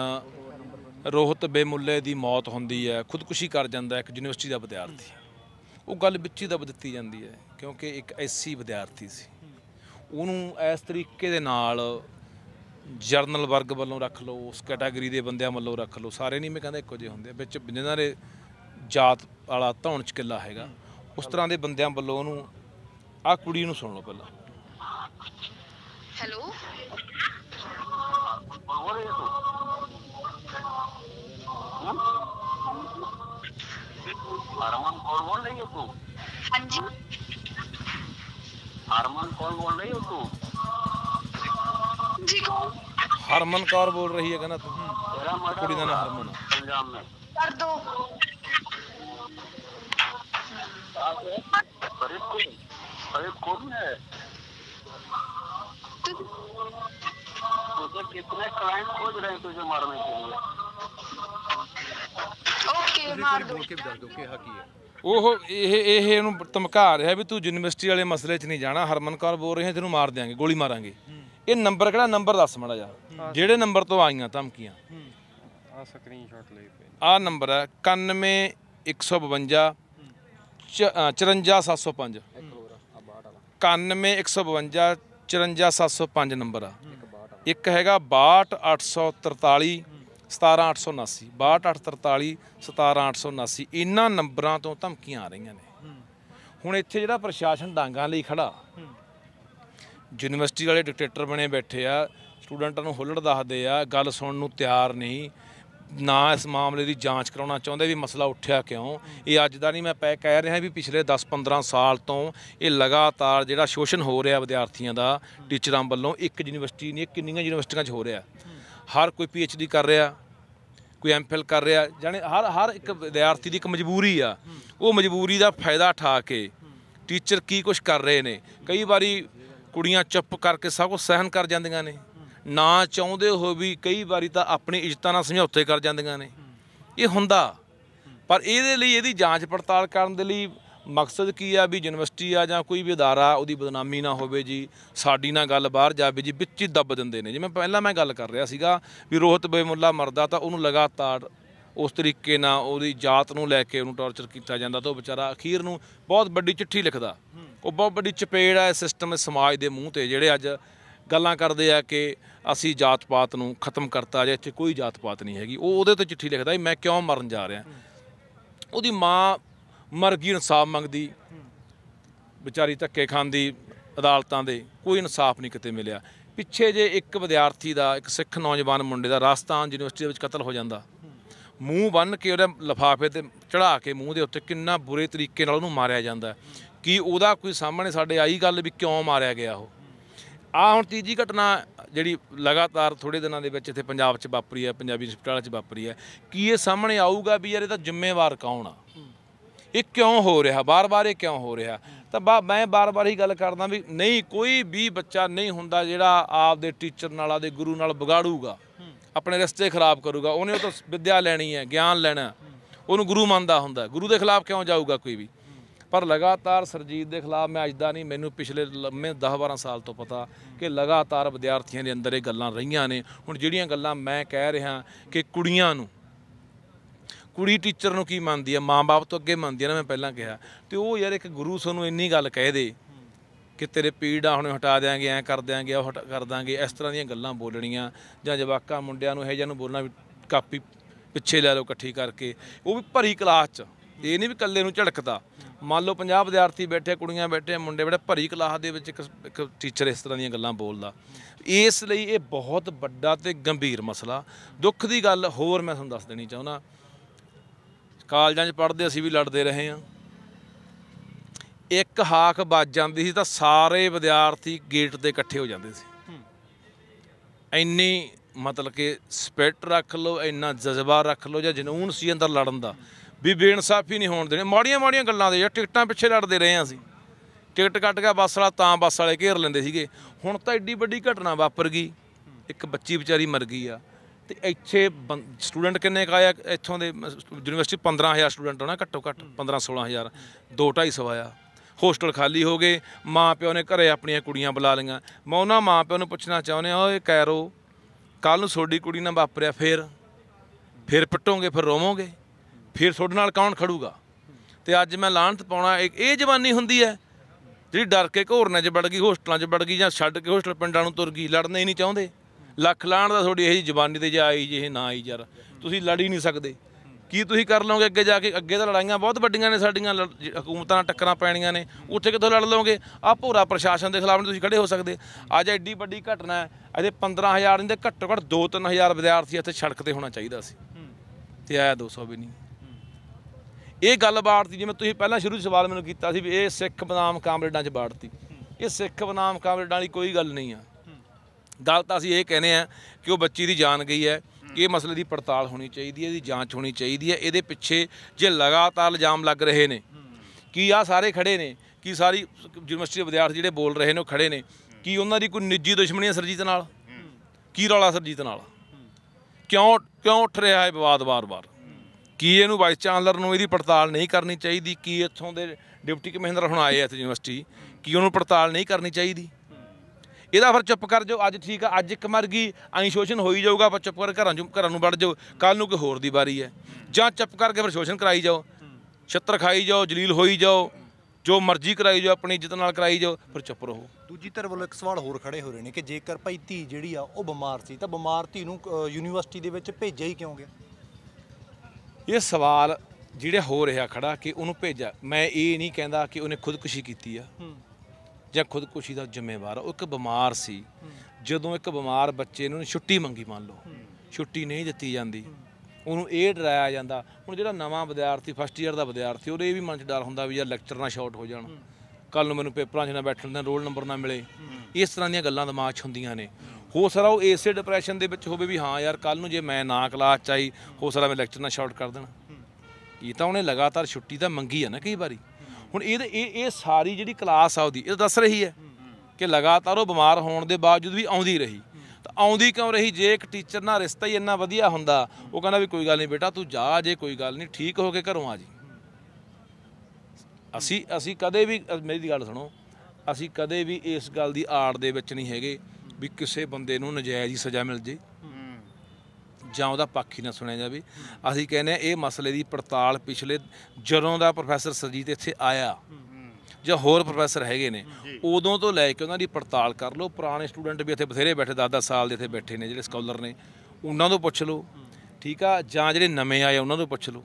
ਰੋਹਤ ਬੇਮੁੱਲੇ ਦੀ ਮੌਤ ਹੁੰਦੀ ਹੈ ਖੁਦਕੁਸ਼ੀ ਕਰ ਜਾਂਦਾ ਇੱਕ ਯੂਨੀਵਰਸਿਟੀ ਦਾ ਵਿਦਿਆਰਥੀ ਉਹ ਗੱਲ ਵਿੱਚ ਹੀ ਦਬ ਦਿੱਤੀ ਜਾਂਦੀ ਹੈ ਕਿਉਂਕਿ ਇੱਕ ਐਸੀ ਵਿਦਿਆਰਥੀ ਸੀ ਉਹਨੂੰ ਇਸ ਤਰੀਕੇ ਦੇ ਨਾਲ ਜਰਨਲ ਵਰਗ ਵੱਲੋਂ ਰੱਖ ਲਓ ਉਸ ਕੈਟਾਗਰੀ ਦੇ ਬੰਦਿਆਂ ਵੱਲੋਂ ਰੱਖ ਲਓ ਸਾਰੇ ਨਹੀਂ ਮੈਂ ਕਹਿੰਦਾ ਇੱਕੋ ਜਿਹੇ ਹੁੰਦੇ ਵਿੱਚ ਜਿਨ੍ਹਾਂ ਦੇ ਜਾਤ ਵਾਲਾ ਧੌਣ ਚ ਕਿੱਲਾ ਹੈਗਾ ਉਸ ਤਰ੍ਹਾਂ ਦੇ ਬੰਦਿਆਂ ਵੱਲੋਂ ਉਹਨੂੰ ਆ ਕੁੜੀ ਨੂੰ ਸੁਣ ਲਓ ਪਹਿਲਾਂ ਹੈਲੋ ਅਰਮਨ ਕੌਰ ਬੋਲ ਰਹੀ ਹੋ ਤੂੰ ਹਾਂਜੀ ਅਰਮਨ ਕੌਣ ਬੋਲ ਰਹੀ ਹੋ हरमन कौर बोल रही है कहना तुम कुड़ी दाना हरमन पंजाब में कर दो कितने क्लाइंट खोज रहे हैं तुझे मारने के लिए ओके मार दो ओके के दर्द के हकी है ਉਹ ਇਹ ਇਹ ਇਹਨੂੰ ਧਮਕਾ ਰਿਹਾ ਵੀ ਤੂੰ ਯੂਨੀਵਰਸਿਟੀ ਵਾਲੇ ਮਸਲੇ 'ਚ ਨਹੀਂ ਜਾਣਾ ਹਰਮਨ ਕੌਰ ਬੋਲ ਰਹੀ ਹੈ ਤੈਨੂੰ ਮਾਰ ਦੇਾਂਗੇ ਗੋਲੀ ਮਾਰਾਂਗੇ ਇਹ ਨੰਬਰ ਕਿਹੜਾ ਨੰਬਰ ਦੱਸ ਮੜਾ ਜਾ ਜਿਹੜੇ ਨੰਬਰ ਤੋਂ ਆਈਆਂ ਧਮਕੀਆਂ ਆ ਸਕਰੀਨਸ਼ਾਟ ਲਈ ਆ ਨੰਬਰ ਹੈ 91 152 54705 91 152 54705 ਨੰਬਰ ਆ ਇੱਕ ਹੈਗਾ 62843 17879 62843 17879 ਇਹਨਾਂ ਨੰਬਰਾਂ ਤੋਂ ਧਮਕੀਆਂ ਆ ਰਹੀਆਂ ਨੇ ਹੁਣ ਇੱਥੇ ਜਿਹੜਾ ਪ੍ਰਸ਼ਾਸਨ ਡਾਂਗਾ ਲਈ ਖੜਾ ਯੂਨੀਵਰਸਿਟੀ ਵਾਲੇ ਡਿਕਟੇਟਰ ਬਣੇ ਬੈਠੇ ਆ ਸਟੂਡੈਂਟਾਂ ਨੂੰ ਹੁੱਲੜ ਦੱਸਦੇ ਆ ਗੱਲ ਸੁਣਨ ਨੂੰ ਤਿਆਰ ਨਹੀਂ ਨਾ ਇਸ ਮਾਮਲੇ ਦੀ ਜਾਂਚ ਕਰਾਉਣਾ ਚਾਹੁੰਦੇ ਵੀ ਮਸਲਾ ਉੱਠਿਆ ਕਿਉਂ ਇਹ ਅੱਜ ਦਾ ਨਹੀਂ ਮੈਂ ਪੈ ਕਹਿ ਰਿਹਾ ਵੀ ਪਿਛਲੇ 10-15 ਸਾਲ ਤੋਂ ਇਹ ਲਗਾਤਾਰ ਜਿਹੜਾ ਸ਼ੋਸ਼ਣ ਹੋ ਰਿਹਾ ਵਿਦਿਆਰਥੀਆਂ ਦਾ ਟੀਚਰਾਂ ਵੱਲੋਂ ਇੱਕ ਯੂਨੀਵਰਸਿਟੀ ਨਹੀਂ ਕਿੰਨੀਆਂ ਯੂਨੀਵਰਸਿਟੀਆਂ 'ਚ ਹੋ ਰਿਹਾ ਹਰ ਕੋਈ ਪੀਐਚਡੀ ਕਰ ਰਿਹਾ ਕੋਈ ਐਮਫਿਲ ਕਰ ਰਿਹਾ ਜਾਨੇ ਹਰ ਹਰ ਇੱਕ ਵਿਦਿਆਰਥੀ ਦੀ ਇੱਕ ਮਜਬੂਰੀ ਆ ਉਹ ਮਜਬੂਰੀ ਦਾ ਫਾਇਦਾ ਠਾ ਕੇ ਟੀਚਰ ਕੀ ਕੁਝ ਕਰ ਰਹੇ ਨੇ ਕਈ ਵਾਰੀ ਕੁੜੀਆਂ ਚੁੱਪ ਕਰਕੇ ਸਭ ਕੁਝ ਸਹਿਨ ਕਰ ਜਾਂਦੀਆਂ ਨੇ ਨਾ ਚਾਹੁੰਦੇ ਹੋ ਵੀ ਕਈ ਵਾਰੀ ਤਾਂ ਆਪਣੀ ਇੱਜ਼ਤਾਂ ਨਾਲ ਸਮਝੌਤੇ ਕਰ ਜਾਂਦੀਆਂ ਨੇ ਇਹ ਹੁੰਦਾ ਪਰ ਇਹਦੇ ਲਈ ਇਹਦੀ ਜਾਂਚ ਪੜਤਾਲ ਕਰਨ ਦੇ ਲਈ ਮਕਸਦ ਕੀ ਆ ਵੀ ਯੂਨੀਵਰਸਿਟੀ ਆ ਜਾਂ ਕੋਈ ਵੀ ਅਦਾਰਾ ਉਹਦੀ ਬਦਨਾਮੀ ਨਾ ਹੋਵੇ ਜੀ ਸਾਡੀ ਨਾਲ ਗੱਲ ਬਾਹਰ ਜਾਵੇ ਜੀ ਵਿੱਚ ਹੀ ਦੱਬ ਦਿੰਦੇ ਨੇ ਜਿਵੇਂ ਪਹਿਲਾਂ ਮੈਂ ਗੱਲ ਕਰ ਰਿਹਾ ਸੀਗਾ ਵੀ ਰੋਹਤ ਬੇਮੁੱਲਾ ਮਰਦਾ ਤਾਂ ਉਹਨੂੰ ਲਗਾਤਾਰ ਉਸ ਤਰੀਕੇ ਨਾਲ ਉਹਦੀ ਜਾਤ ਨੂੰ ਲੈ ਕੇ ਉਹਨੂੰ ਟੌਰਚਰ ਕੀਤਾ ਜਾਂਦਾ ਤਾਂ ਉਹ ਵਿਚਾਰਾ ਅਖੀਰ ਨੂੰ ਬਹੁਤ ਵੱਡੀ ਚਿੱਠੀ ਲਿਖਦਾ ਉਹ ਬਹੁਤ ਵੱਡੀ ਚਪੇੜ ਆ ਸਿਸਟਮ ਸਮਾਜ ਦੇ ਮੂੰਹ ਤੇ ਜਿਹੜੇ ਅੱਜ ਗੱਲਾਂ ਕਰਦੇ ਆ ਕਿ ਅਸੀਂ ਜਾਤ ਪਾਤ ਨੂੰ ਖਤਮ ਕਰਤਾ ਜੇ ਇੱਥੇ ਕੋਈ ਜਾਤ ਪਾਤ ਨਹੀਂ ਹੈਗੀ ਉਹ ਉਹਦੇ ਤੇ ਚਿੱਠੀ ਲਿਖਦਾ ਮੈਂ ਕਿਉਂ ਮਰਨ ਜਾ ਰਿਹਾ ਉਹਦੀ ਮਾਂ ਮਰ ਗਈ ਇਨਸਾਫ ਮੰਗਦੀ ਵਿਚਾਰੀ ਧੱਕੇ ਖਾਂਦੀ ਅਦਾਲਤਾਂ ਦੇ ਕੋਈ ਇਨਸਾਫ ਨਹੀਂ ਕਿਤੇ ਮਿਲਿਆ ਪਿੱਛੇ ਜੇ ਇੱਕ ਵਿਦਿਆਰਥੀ ਦਾ ਇੱਕ ਸਿੱਖ ਨੌਜਵਾਨ ਮੁੰਡੇ ਦਾ ਰਾਜਸਥਾਨ ਯੂਨੀਵਰਸਿਟੀ ਦੇ ਵਿੱਚ ਕਤਲ ਹੋ ਜਾਂਦਾ ਮੂੰਹ ਬੰਨ ਕੇ ਉਹਦੇ ਲਫਾਫੇ ਤੇ ਚੜਾ ਕੇ ਮੂੰਹ ਦੇ ਉੱਤੇ ਕਿੰਨਾ ਬੁਰੇ ਤਰੀਕੇ ਨਾਲ ਉਹਨੂੰ ਮਾਰਿਆ ਜਾਂਦਾ ਕੀ ਉਹਦਾ ਕੋਈ ਸਾਹਮਣੇ ਸਾਡੇ ਆਈ ਗੱਲ ਵੀ ਕਿਉਂ ਮਾਰਿਆ ਗਿਆ ਉਹ ਆ ਹੁਣ ਤੀਜੀ ਘਟਨਾ ਜਿਹੜੀ ਲਗਾਤਾਰ ਥੋੜੇ ਦਿਨਾਂ ਦੇ ਵਿੱਚ ਇੱਥੇ ਪੰਜਾਬ 'ਚ ਵਾਪਰੀ ਹੈ ਪੰਜਾਬੀ ਹਸਪਤਾਲਾਂ 'ਚ ਵਾਪਰੀ ਹੈ ਕੀ ਇਹ ਸਾਹਮਣੇ ਆਊਗਾ ਵੀ ਯਾਰ ਇਹਦਾ ਜ਼ਿੰਮੇਵਾਰ ਕੌਣ ਆ ਇਹ ਕਿਉਂ ਹੋ ਰਿਹਾ ਬਾਰ-ਬਾਰ ਇਹ ਕਿਉਂ ਹੋ ਰਿਹਾ ਤਾਂ ਬਾ ਮੈਂ ਬਾਰ-ਬਾਰ ਹੀ ਗੱਲ ਕਰਦਾ ਵੀ ਨਹੀਂ ਕੋਈ ਵੀ ਬੱਚਾ ਨਹੀਂ ਹੁੰਦਾ ਜਿਹੜਾ ਆਪਦੇ ਟੀਚਰ ਨਾਲ ਦੇ ਗੁਰੂ ਨਾਲ ਵਿਗਾੜੂਗਾ ਆਪਣੇ ਰਸਤੇ ਖਰਾਬ ਕਰੂਗਾ ਉਹਨੇ ਉਹ ਤਾਂ ਵਿਦਿਆ ਲੈਣੀ ਹੈ ਗਿਆਨ ਲੈਣਾ ਉਹਨੂੰ ਗੁਰੂ ਮੰਨਦਾ ਹੁੰਦਾ ਗੁਰੂ ਦੇ ਖਿਲਾਫ ਕਿਉਂ ਜਾਊਗਾ ਕੋਈ ਵੀ ਪਰ ਲਗਾਤਾਰ ਸਰਜੀਤ ਦੇ ਖਿਲਾਫ ਮੈਂ ਅੱਜ ਦਾ ਨਹੀਂ ਮੈਨੂੰ ਪਿਛਲੇ ਲੰਮੇ 10-12 ਸਾਲ ਤੋਂ ਪਤਾ ਕਿ ਲਗਾਤਾਰ ਵਿਦਿਆਰਥੀਆਂ ਦੇ ਅੰਦਰ ਇਹ ਗੱਲਾਂ ਰਹੀਆਂ ਨੇ ਹੁਣ ਜਿਹੜੀਆਂ ਗੱਲਾਂ ਮੈਂ ਕਹਿ ਰਿਹਾ ਕਿ ਕੁੜੀਆਂ ਨੂੰ ਕੁੜੀ ਟੀਚਰ ਨੂੰ ਕੀ ਮੰਨਦੀ ਆ ਮਾਂ-ਬਾਪ ਤੋਂ ਅੱਗੇ ਮੰਨਦੀ ਆ ਨਾ ਮੈਂ ਪਹਿਲਾਂ ਕਿਹਾ ਤੇ ਉਹ ਯਾਰ ਇੱਕ ਗੁਰੂ ਸਾਨੂੰ ਇੰਨੀ ਗੱਲ ਕਹਿ ਦੇ ਕਿ ਤੇਰੇ ਪੀੜਾ ਹੁਣ ਹਟਾ ਦੇਾਂਗੇ ਐ ਕਰ ਦੇਾਂਗੇ ਉਹ ਕਰ ਦਾਂਗੇ ਇਸ ਤਰ੍ਹਾਂ ਦੀਆਂ ਗੱਲਾਂ ਬੋਲਣੀਆਂ ਜਾਂ ਜਵਾਕਾਂ ਮੁੰਡਿਆਂ ਨੂੰ ਇਹ ਜਾਂ ਨੂੰ ਬੋਲਣਾ ਵੀ ਕਾਪੀ ਪਿੱਛੇ ਲੈ ਲਓ ਇਕੱਠੀ ਕਰਕੇ ਉਹ ਵੀ ਭਰੀ ਕਲਾਸ 'ਚ ਇਹ ਨਹੀਂ ਵੀ ਇਕੱਲੇ ਨੂੰ ਝੜਕਦਾ ਮੰਨ ਲਓ 50 ਵਿਦਿਆਰਥੀ ਬੈਠੇ ਕੁੜੀਆਂ ਬੈਠੇ ਮੁੰਡੇ ਬੜੇ ਭਰੀ ਕਲਾਸ ਦੇ ਵਿੱਚ ਇੱਕ ਇੱਕ ਟੀਚਰ ਇਸ ਤਰ੍ਹਾਂ ਦੀਆਂ ਗੱਲਾਂ ਬੋਲਦਾ ਇਸ ਲਈ ਇਹ ਬਹੁਤ ਵੱਡਾ ਤੇ ਗੰਭੀਰ ਮਸਲਾ ਦੁੱਖ ਦੀ ਗੱਲ ਹੋਰ ਮੈਂ ਤੁਹਾਨੂੰ ਦੱਸ ਦੇਣੀ ਚਾਹੁੰਦਾ ਕਾਲਜਾਂ 'ਚ ਪੜ੍ਹਦੇ ਅਸੀਂ ਵੀ ਲੜਦੇ ਰਹੇ ਹਾਂ ਇੱਕ ਹਾਕ ਵੱਜ ਜਾਂਦੀ ਸੀ ਤਾਂ ਸਾਰੇ ਵਿਦਿਆਰਥੀ ਗੇਟ ਦੇ ਇਕੱਠੇ ਹੋ ਜਾਂਦੇ ਸੀ ਇੰਨੀ ਮਤਲਬ ਕਿ ਸਪਿਰਟ ਰੱਖ ਲਓ ਇੰਨਾ ਜਜ਼ਬਾ ਰੱਖ ਲਓ ਜਾਂ ਜਨੂਨ ਸੀ ਅੰਦਰ ਲੜਨ ਦਾ ਵੀ ਬੇਇਨਸਾਫੀ ਨਹੀਂ ਹੋਣ ਦੇਣੀ ਮਾੜੀਆਂ ਮਾੜੀਆਂ ਗੱਲਾਂ ਦੇ ਜਾਂ ਟਿਕਟਾਂ ਪਿੱਛੇ ਲੜਦੇ ਰਹੇ ਹਾਂ ਅਸੀਂ ਟਿਕਟ ਕੱਟ ਕੇ ਬੱਸ ਵਾਲਾ ਤਾਂ ਬੱਸ ਵਾਲੇ ਘੇਰ ਲੈਂਦੇ ਸੀਗੇ ਹੁਣ ਤਾਂ ਐਡੀ ਵੱਡੀ ਘਟਨਾ ਵਾਪਰ ਗਈ ਇੱਕ ਬੱਚੀ ਵਿਚਾਰੀ ਮਰ ਗਈ ਆ ਤੇ ਇੱਥੇ ਸਟੂਡੈਂਟ ਕਿੰਨੇ ਕ ਆਇਆ ਇੱਥੋਂ ਦੇ ਯੂਨੀਵਰਸਿਟੀ 15000 ਸਟੂਡੈਂਟ ਹੋਣਾ ਘੱਟੋ ਘੱਟ 15 16000 2 250 ਆਇਆ ਹੋਸਟਲ ਖਾਲੀ ਹੋ ਗਏ ਮਾਂ ਪਿਓ ਨੇ ਘਰੇ ਆਪਣੀਆਂ ਕੁੜੀਆਂ ਬੁਲਾ ਲਈਆਂ ਮੈਂ ਉਹਨਾਂ ਮਾਂ ਪਿਓ ਨੂੰ ਪੁੱਛਣਾ ਚਾਹੁੰਦੇ ਆ ਓਏ ਕੈਰੋ ਕੱਲ ਨੂੰ ਤੁਹਾਡੀ ਕੁੜੀ ਨਾਲ ਵਾਪਰਿਆ ਫੇਰ ਫੇਰ ਪਟੋਂਗੇ ਫਿਰ ਰੋਵੋਗੇ ਫਿਰ ਤੁਹਾਡੇ ਨਾਲ ਕੌਣ ਖੜੂਗਾ ਤੇ ਅੱਜ ਮੈਂ ਲਾਹਨਤ ਪਾਉਣਾ ਇਹ ਜਵਾਨੀ ਹੁੰਦੀ ਹੈ ਜਿਹੜੀ ਡਰ ਕੇ ਘੋਰਨੇ 'ਚ ਵੜ ਗਈ ਹੋਸਟਲਾਂ 'ਚ ਵੜ ਗਈ ਜਾਂ ਛੱਡ ਕੇ ਹੋਸਟਲ ਪਿੰਡਾਂ ਨੂੰ ਤੁਰ ਗਈ ਲੜਨੇ ਹੀ ਨਹੀਂ ਚਾਹੁੰਦੇ ਲੱਖ ਲਾਣ ਦਾ ਤੁਹਾਡੀ ਇਹ ਜ਼ਬਾਨੀ ਤੇ ਜਾ ਆਈ ਜੇ ਨਾ ਆਈ ਯਾਰ ਤੁਸੀਂ ਲੜ ਹੀ ਨਹੀਂ ਸਕਦੇ ਕੀ ਤੁਸੀਂ ਕਰ ਲਓਗੇ ਅੱਗੇ ਜਾ ਕੇ ਅੱਗੇ ਤਾਂ ਲੜਾਈਆਂ ਬਹੁਤ ਵੱਡੀਆਂ ਨੇ ਸਾਡੀਆਂ ਹਕੂਮਤਾਂ ਨਾਲ ਟੱਕਰਾਂ ਪੈਣੀਆਂ ਨੇ ਉੱਥੇ ਕਿੱਥੋਂ ਲੜ ਲਓਗੇ ਆ ਭੋਰਾ ਪ੍ਰਸ਼ਾਸਨ ਦੇ ਖਿਲਾਫ ਤੁਸੀਂ ਖੜੇ ਹੋ ਸਕਦੇ ਅੱਜ ਐਡੀ ਵੱਡੀ ਘਟਨਾ ਹੈ ਅਜੇ 15000 ਨਹੀਂ ਤੇ ਘੱਟੋ ਘੱਟ 2-3000 ਵਿਦਿਆਰਥੀ ਇੱਥੇ ਸੜਕ ਤੇ ਹੋਣਾ ਚਾਹੀਦਾ ਸੀ ਤੇ ਆਇਆ 200 ਵੀ ਨਹੀਂ ਇਹ ਗੱਲਬਾਤ ਦੀ ਜਿਵੇਂ ਤੁਸੀਂ ਪਹਿਲਾਂ ਸ਼ੁਰੂ ਸਵਾਲ ਮੈਨੂੰ ਕੀਤਾ ਸੀ ਵੀ ਇਹ ਸਿੱਖ ਬਨਾਮ ਕਾਮਰੇਡਾਂ 'ਚ ਬਾੜਤੀ ਇਹ ਸਿੱਖ ਬਨਾਮ ਕਾਮਰੇਡਾਂ ਵਾਲੀ ਕੋਈ ਗੱਲ ਨਹੀਂ ਆ ਗਲਤ ਅਸੀਂ ਇਹ ਕਹਿੰਦੇ ਆ ਕਿ ਉਹ ਬੱਚੀ ਦੀ ਜਾਨ ਗਈ ਹੈ ਇਹ ਮਸਲੇ ਦੀ ਪੜਤਾਲ ਹੋਣੀ ਚਾਹੀਦੀ ਹੈ ਇਹਦੀ ਜਾਂਚ ਹੋਣੀ ਚਾਹੀਦੀ ਹੈ ਇਹਦੇ ਪਿੱਛੇ ਜੇ ਲਗਾਤਾਰ ਇਲਜ਼ਾਮ ਲੱਗ ਰਹੇ ਨੇ ਕੀ ਆ ਸਾਰੇ ਖੜੇ ਨੇ ਕੀ ਸਾਰੀ ਯੂਨੀਵਰਸਿਟੀ ਦੇ ਵਿਦਿਆਰਥੀ ਜਿਹੜੇ ਬੋਲ ਰਹੇ ਨੇ ਉਹ ਖੜੇ ਨੇ ਕੀ ਉਹਨਾਂ ਦੀ ਕੋਈ ਨਿੱਜੀ ਦੁਸ਼ਮਣੀ ਹੈ ਸਰਜੀਤ ਨਾਲ ਕੀ ਰੌਲਾ ਸਰਜੀਤ ਨਾਲ ਕਿਉਂ ਕਿਉਂ ਉੱਠ ਰਿਹਾ ਹੈ ਵਿਵਾਦ ਵਾਰ-ਵਾਰ ਕੀ ਇਹਨੂੰ ਵਾਈਸ ਚਾਂਸਲਰ ਨੂੰ ਇਹਦੀ ਪੜਤਾਲ ਨਹੀਂ ਕਰਨੀ ਚਾਹੀਦੀ ਕੀ ਇੱਥੋਂ ਦੇ ਡਿਪਟੀ ਕਮਿਸ਼ਨਰ ਹੁਣ ਆਏ ਆ ਇੱਥੇ ਯੂਨੀਵਰਸਿਟੀ ਕੀ ਉਹਨੂੰ ਪੜਤਾਲ ਨਹੀਂ ਕਰਨੀ ਚਾਹੀਦੀ ਇਹਦਾ ਫਿਰ ਚੁੱਪ ਕਰ ਜਾਓ ਅੱਜ ਠੀਕ ਆ ਅੱਜ ਇੱਕ ਮਰ ਗਈ ਐਂ ਸ਼ੋਸ਼ਣ ਹੋਈ ਜਾਊਗਾ ਆਪਾਂ ਚੁੱਪ ਕਰ ਘਰਾਂ ਚ ਘਰਾਂ ਨੂੰ ਵੜ ਜਾਓ ਕੱਲ ਨੂੰ ਕੋਈ ਹੋਰ ਦੀ ਵਾਰੀ ਹੈ ਜਾਂ ਚੁੱਪ ਕਰਕੇ ਫਿਰ ਸ਼ੋਸ਼ਣ ਕਰਾਈ ਜਾਓ ਛੱਤਰ ਖਾਈ ਜਾਓ ਜਲੀਲ ਹੋਈ ਜਾਓ ਜੋ ਮਰਜ਼ੀ ਕਰਾਈ ਜਾਓ ਆਪਣੀ ਇੱਜ਼ਤ ਨਾਲ ਕਰਾਈ ਜਾਓ ਫਿਰ ਚੁੱਪ ਰਹੋ ਦੂਜੀ ਧਿਰ ਵੱਲੋਂ ਇੱਕ ਸਵਾਲ ਹੋਰ ਖੜੇ ਹੋ ਰਹੇ ਨੇ ਕਿ ਜੇਕਰ ਭਾਈ ਧੀ ਜਿਹੜੀ ਆ ਉਹ ਬਿਮਾਰ ਸੀ ਤਾਂ ਬਿਮਾਰ ਧੀ ਨੂੰ ਯੂਨੀਵਰਸਿਟੀ ਦੇ ਵਿੱਚ ਭੇਜਿਆ ਹੀ ਕਿਉਂ ਗਿਆ ਇਹ ਸਵਾਲ ਜਿਹੜੇ ਹੋ ਰਿਹਾ ਖੜਾ ਕਿ ਉਹਨੂੰ ਭੇਜਿਆ ਮੈਂ ਇਹ ਨਹੀਂ ਕਹਿੰਦਾ ਕਿ ਉਹਨੇ ਖੁਦਕੁਸ਼ੀ ਕੀਤੀ ਆ ਜਾਂ ਖੁਦਕੁਸ਼ੀ ਦਾ ਜ਼ਿੰਮੇਵਾਰ ਉਹ ਇੱਕ ਬਿਮਾਰ ਸੀ ਜਦੋਂ ਇੱਕ ਬਿਮਾਰ ਬੱਚੇ ਨੂੰ ਛੁੱਟੀ ਮੰਗੀ ਮੰਨ ਲਓ ਛੁੱਟੀ ਨਹੀਂ ਦਿੱਤੀ ਜਾਂਦੀ ਉਹਨੂੰ ਇਹ ਡਰਾਇਆ ਜਾਂਦਾ ਹੁਣ ਜਿਹੜਾ ਨਵਾਂ ਵਿਦਿਆਰਥੀ ਫਸਟ ਇਅਰ ਦਾ ਵਿਦਿਆਰਥੀ ਉਹਦੇ ਇਹ ਵੀ ਮਨ 'ਚ ਡਰ ਹੁੰਦਾ ਵੀ ਯਾਰ ਲੈਕਚਰ ਨਾ ਸ਼ਾਰਟ ਹੋ ਜਾਣ ਕੱਲ ਨੂੰ ਮੈਨੂੰ ਪੇਪਰਾਂ 'ਚ ਨਾ ਬੈਠਣ ਦਾ ਰੋਲ ਨੰਬਰ ਨਾ ਮਿਲੇ ਇਸ ਤਰ੍ਹਾਂ ਦੀਆਂ ਗੱਲਾਂ ਦਿਮਾਗ 'ਚ ਹੁੰਦੀਆਂ ਨੇ ਹੋ ਸਕਦਾ ਉਹ ਏਸੇ ਡਿਪਰੈਸ਼ਨ ਦੇ ਵਿੱਚ ਹੋਵੇ ਵੀ ਹਾਂ ਯਾਰ ਕੱਲ ਨੂੰ ਜੇ ਮੈਂ ਨਾ ਕਲਾਸ ਚਾਈ ਹੋ ਸਕਦਾ ਮੈਂ ਲੈਕਚਰ ਨਾ ਸ਼ਾਰਟ ਕਰ ਦੇਣਾ ਇਹ ਤਾਂ ਉਹਨੇ ਲਗਾਤਾਰ ਛੁੱਟੀ ਤਾਂ ਮੰਗੀ ਆ ਨਾ ਕਈ ਵਾਰੀ ਹੁਣ ਇਹ ਇਹ ਇਹ ਸਾਰੀ ਜਿਹੜੀ ਕਲਾਸ ਆ ਉਹਦੀ ਇਹ ਦੱਸ ਰਹੀ ਹੈ ਕਿ ਲਗਾਤਾਰ ਉਹ ਬਿਮਾਰ ਹੋਣ ਦੇ ਬਾਵਜੂਦ ਵੀ ਆਉਂਦੀ ਰਹੀ ਤਾਂ ਆਉਂਦੀ ਕਿਉਂ ਰਹੀ ਜੇ ਇੱਕ ਟੀਚਰ ਨਾਲ ਰਿਸ਼ਤਾ ਹੀ ਇੰਨਾ ਵਧੀਆ ਹੁੰਦਾ ਉਹ ਕਹਿੰਦਾ ਵੀ ਕੋਈ ਗੱਲ ਨਹੀਂ ਬੇਟਾ ਤੂੰ ਜਾ ਜੇ ਕੋਈ ਗੱਲ ਨਹੀਂ ਠੀਕ ਹੋ ਕੇ ਘਰੋਂ ਆ ਜੀ ਅਸੀਂ ਅਸੀਂ ਕਦੇ ਵੀ ਮੇਰੀ ਗੱਲ ਸੁਣੋ ਅਸੀਂ ਕਦੇ ਵੀ ਇਸ ਗੱਲ ਦੀ ਆੜ ਦੇ ਵਿੱਚ ਨਹੀਂ ਹੈਗੇ ਵੀ ਕਿਸੇ ਬੰਦੇ ਨੂੰ ਨਜਾਇਜ਼ ਹੀ ਸਜ਼ਾ ਮਿਲ ਜੇ ਜਾਂ ਉਹਦਾ ਪੱਖ ਹੀ ਨਾ ਸੁਣਿਆ ਜਾਵੇ ਅਸੀਂ ਕਹਿੰਦੇ ਆ ਇਹ ਮਸਲੇ ਦੀ ਪੜਤਾਲ ਪਿਛਲੇ ਜਦੋਂ ਦਾ ਪ੍ਰੋਫੈਸਰ ਸਰਜੀਤ ਇੱਥੇ ਆਇਆ ਜਾਂ ਹੋਰ ਪ੍ਰੋਫੈਸਰ ਹੈਗੇ ਨੇ ਉਦੋਂ ਤੋਂ ਲੈ ਕੇ ਉਹਨਾਂ ਦੀ ਪੜਤਾਲ ਕਰ ਲਓ ਪੁਰਾਣੇ ਸਟੂਡੈਂਟ ਵੀ ਇੱਥੇ ਬਥੇਰੇ ਬੈਠੇ 10-10 ਸਾਲ ਦੇ ਇੱਥੇ ਬੈਠੇ ਨੇ ਜਿਹੜੇ ਸਕਾਲਰ ਨੇ ਉਹਨਾਂ ਤੋਂ ਪੁੱਛ ਲਓ ਠੀਕ ਆ ਜਾਂ ਜਿਹੜੇ ਨਵੇਂ ਆਏ ਉਹਨਾਂ ਤੋਂ ਪੁੱਛ ਲਓ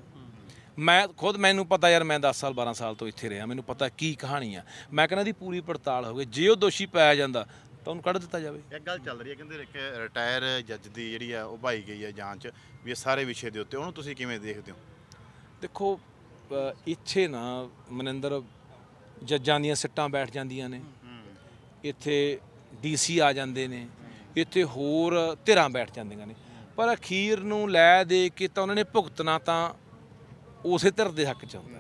ਮੈਂ ਖੁਦ ਮੈਨੂੰ ਪਤਾ ਯਾਰ ਮੈਂ 10 ਸਾਲ 12 ਸਾਲ ਤੋਂ ਇੱਥੇ ਰਿਹਾ ਮੈਨੂੰ ਪਤਾ ਕੀ ਕਹਾਣੀ ਆ ਮੈਂ ਕਹਿੰਦਾ ਦੀ ਪੂਰੀ ਪੜਤਾਲ ਹੋਵੇ ਜੇ ਉਹ ਦੋਸ਼ੀ ਪਾਇਆ ਜਾਂਦਾ ਤਾਂ ਉਹਨੂੰ ਕੱਢ ਦਿੱਤਾ ਜਾਵੇ ਇੱਕ ਗੱਲ ਚੱਲ ਰਹੀ ਹੈ ਕਹਿੰਦੇ ਇੱਕ ਰਿਟਾਇਰ ਜੱਜ ਦੀ ਜਿਹੜੀ ਆ ਉਹ ਭਾਈ ਗਈ ਆ ਜਾਂਚ ਵੀ ਇਹ ਸਾਰੇ ਵਿਸ਼ੇ ਦੇ ਉੱਤੇ ਉਹਨੂੰ ਤੁਸੀਂ ਕਿਵੇਂ ਦੇਖਦੇ ਹੋ ਦੇਖੋ ਇੱਥੇ ਨਾ ਮਨਿੰਦਰ ਜੱਜਾਂ ਦੀਆਂ ਸਿੱਟਾਂ ਬੈਠ ਜਾਂਦੀਆਂ ਨੇ ਇੱਥੇ ਡੀਸੀ ਆ ਜਾਂਦੇ ਨੇ ਇੱਥੇ ਹੋਰ ਧਿਰਾਂ ਬੈਠ ਜਾਂਦੀਆਂ ਨੇ ਪਰ ਅਖੀਰ ਨੂੰ ਲੈ ਦੇ ਕੇ ਤਾਂ ਉਹਨਾਂ ਨੇ ਭੁਗਤਣਾ ਤਾਂ ਉਸੇ ਧਿਰ ਦੇ ਹੱਕ ਚ ਹੁੰਦਾ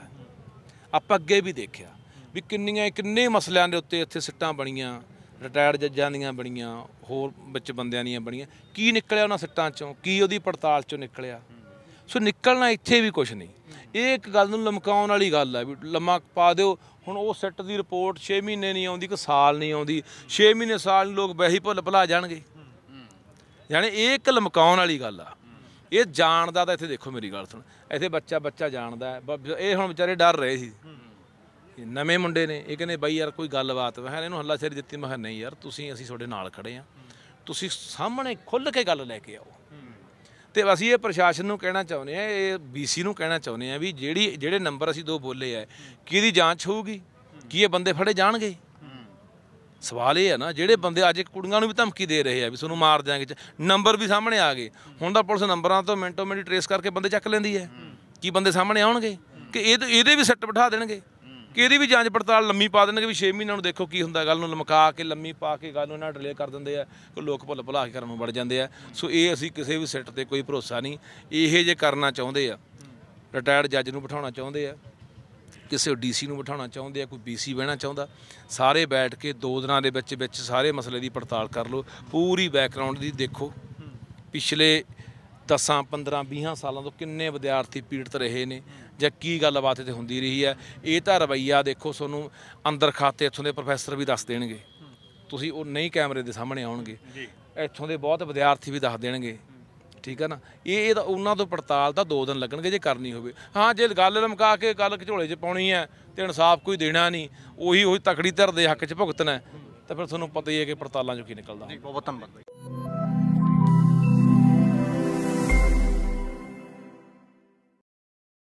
ਆਪਾਂ ਅੱਗੇ ਵੀ ਦੇਖਿਆ ਵੀ ਕਿੰਨੀਆਂ ਕਿੰਨੇ ਮਸਲਿਆਂ ਦੇ ਉੱਤੇ ਇੱਥੇ ਸਿੱਟਾਂ ਬਣੀਆਂ ਰਿਟਾਇਰਡ ਜੱਜਾਂ ਦੀਆਂ ਬਣੀਆਂ ਹੋਰ ਵਿੱਚ ਬੰਦਿਆਂ ਦੀਆਂ ਬਣੀਆਂ ਕੀ ਨਿਕਲਿਆ ਉਹਨਾਂ ਸੱਟਾਂ ਚੋਂ ਕੀ ਉਹਦੀ ਪੜਤਾਲ ਚੋਂ ਨਿਕਲਿਆ ਸੋ ਨਿਕਲਣਾ ਇੱਥੇ ਵੀ ਕੁਝ ਨਹੀਂ ਇਹ ਇੱਕ ਗੱਲ ਨੂੰ ਲਮਕਾਉਣ ਵਾਲੀ ਗੱਲ ਹੈ ਵੀ ਲੰਮਾ ਪਾ ਦਿਓ ਹੁਣ ਉਹ ਸੱਟ ਦੀ ਰਿਪੋਰਟ 6 ਮਹੀਨੇ ਨਹੀਂ ਆਉਂਦੀ ਕਿ ਸਾਲ ਨਹੀਂ ਆਉਂਦੀ 6 ਮਹੀਨੇ ਸਾਲ ਨੂੰ ਲੋਕ ਵੈਹੀ ਭੁੱਲ ਭੁਲਾ ਜਾਣਗੇ ਯਾਨੀ ਇਹ ਇੱਕ ਲਮਕਾਉਣ ਵਾਲੀ ਗੱਲ ਆ ਇਹ ਜਾਣਦਾ ਤਾਂ ਇੱਥੇ ਦੇਖੋ ਮੇਰੀ ਗੱਲ ਸੁਣ ਇੱਥੇ ਬੱਚਾ ਬੱਚਾ ਜਾਣਦਾ ਇਹ ਹੁਣ ਵਿਚਾਰੇ ਡਰ ਰਹੇ ਸੀ ਇਹ ਨਵੇਂ ਮੁੰਡੇ ਨੇ ਇਹ ਕਹਿੰਦੇ ਬਾਈ ਯਾਰ ਕੋਈ ਗੱਲਬਾਤ ਹੈ ਇਹਨੂੰ ਹੱਲਾ ਸ਼ੇਰੀ ਦਿੱਤੀ ਮੈਂ ਕਿਹਾ ਨਹੀਂ ਯਾਰ ਤੁਸੀਂ ਅਸੀਂ ਤੁਹਾਡੇ ਨਾਲ ਖੜੇ ਆ ਤੁਸੀਂ ਸਾਹਮਣੇ ਖੁੱਲ ਕੇ ਗੱਲ ਲੈ ਕੇ ਆਓ ਤੇ ਅਸੀਂ ਇਹ ਪ੍ਰਸ਼ਾਸਨ ਨੂੰ ਕਹਿਣਾ ਚਾਹੁੰਦੇ ਆ ਇਹ ਬੀਸੀ ਨੂੰ ਕਹਿਣਾ ਚਾਹੁੰਦੇ ਆ ਵੀ ਜਿਹੜੀ ਜਿਹੜੇ ਨੰਬਰ ਅਸੀਂ ਦੋ ਬੋਲੇ ਆ ਕਿਹਦੀ ਜਾਂਚ ਹੋਊਗੀ ਕੀ ਇਹ ਬੰਦੇ ਫੜੇ ਜਾਣਗੇ ਸਵਾਲ ਇਹ ਆ ਨਾ ਜਿਹੜੇ ਬੰਦੇ ਅੱਜ ਕੁੜੀਆਂ ਨੂੰ ਵੀ ਧਮਕੀ ਦੇ ਰਹੇ ਆ ਵੀ ਤੁਹਾਨੂੰ ਮਾਰ ਦਿਆਂਗੇ ਨੰਬਰ ਵੀ ਸਾਹਮਣੇ ਆ ਗਏ ਹੁਣ ਤਾਂ ਪੁਲਿਸ ਨੰਬਰਾਂ ਤੋਂ ਮਿੰਟੋ ਮਿੰਟ ਟ੍ਰੇਸ ਕਰਕੇ ਬੰਦੇ ਚੱਕ ਲੈਂਦੀ ਹੈ ਕੀ ਬੰਦੇ ਸਾਹਮਣੇ ਆਉਣਗੇ ਕਿ ਇਹ ਇਹਦੇ ਵੀ ਸੱਟ ਬਿਠਾ ਦੇਣਗੇ ਕਿ ਇਹਦੀ ਵੀ ਜਾਂਚ ਪੜਤਾਲ ਲੰਮੀ ਪਾ ਦੇਣਗੇ ਵੀ 6 ਮਹੀਨਿਆਂ ਨੂੰ ਦੇਖੋ ਕੀ ਹੁੰਦਾ ਗੱਲ ਨੂੰ ਲਮਕਾ ਕੇ ਲੰਮੀ ਪਾ ਕੇ ਗੱਲ ਨੂੰ ਇਹਨਾਂ ਡਿਲੇ ਕਰ ਦਿੰਦੇ ਆ ਕਿ ਲੋਕ ਭੁੱਲ ਭੁਲਾ ਕੇ ਕਰਨ ਨੂੰ ਵੜ ਜਾਂਦੇ ਆ ਸੋ ਇਹ ਅਸੀਂ ਕਿਸੇ ਵੀ ਸਿੱਟ ਤੇ ਕੋਈ ਭਰੋਸਾ ਨਹੀਂ ਇਹ ਜੇ ਕਰਨਾ ਚਾਹੁੰਦੇ ਆ ਰਿਟਾਇਰਡ ਜੱਜ ਨੂੰ ਬਿਠਾਉਣਾ ਚਾਹੁੰਦੇ ਆ ਕਿਸੇ ਡੀਸੀ ਨੂੰ ਬਿਠਾਉਣਾ ਚਾਹੁੰਦੇ ਆ ਕੋਈ ਬੀਸੀ ਬਹਿਣਾ ਚਾਹੁੰਦਾ ਸਾਰੇ ਬੈਠ ਕੇ ਦੋ ਦਿਨਾਂ ਦੇ ਵਿੱਚ ਵਿੱਚ ਸਾਰੇ ਮਸਲੇ ਦੀ ਪੜਤਾਲ ਕਰ ਲਓ ਪੂਰੀ ਬੈਕਗ੍ਰਾਉਂਡ ਦੀ ਦੇਖੋ ਪਿਛਲੇ 10 15 20 ਸਾਲਾਂ ਤੋਂ ਕਿੰਨੇ ਵਿਦਿਆਰਥੀ ਪੀੜਤ ਰਹੇ ਨੇ ਜਾਂ ਕੀ ਗੱਲਬਾਤ ਇੱਥੇ ਹੁੰਦੀ ਰਹੀ ਹੈ ਇਹ ਤਾਂ ਰਵਈਆ ਦੇਖੋ ਤੁਹਾਨੂੰ ਅੰਦਰ ਖਾਤੇ ਇੱਥੋਂ ਦੇ ਪ੍ਰੋਫੈਸਰ ਵੀ ਦੱਸ ਦੇਣਗੇ ਤੁਸੀਂ ਉਹ ਨਹੀਂ ਕੈਮਰੇ ਦੇ ਸਾਹਮਣੇ ਆਉਣਗੇ ਇੱਥੋਂ ਦੇ ਬਹੁਤ ਵਿਦਿਆਰਥੀ ਵੀ ਦੱਸ ਦੇਣਗੇ ਠੀਕ ਹੈ ਨਾ ਇਹ ਤਾਂ ਉਹਨਾਂ ਤੋਂ ਪੜਤਾਲ ਤਾਂ 2 ਦਿਨ ਲੱਗਣਗੇ ਜੇ ਕਰਨੀ ਹੋਵੇ ਹਾਂ ਜੇ ਗੱਲ ਲਮਕਾ ਕੇ ਗੱਲ ਝੋਲੇ 'ਚ ਪਾਉਣੀ ਹੈ ਤੇ ਇਨਸਾਫ ਕੋਈ ਦੇਣਾ ਨਹੀਂ ਉਹੀ ਉਹੀ ਤਕੜੀ ਧਰ ਦੇ ਹੱਕ 'ਚ ਭੁਗਤਣਾ ਤਾਂ ਫਿਰ ਤੁਹਾਨੂੰ ਪਤਾ ਹੀ ਹੈ ਕਿ ਪੜਤਾਲਾਂ 'ਚੋਂ ਕੀ ਨਿਕਲਦਾ ਬਹੁਤ ਬਹੁਤ ਧੰਨਵਾਦ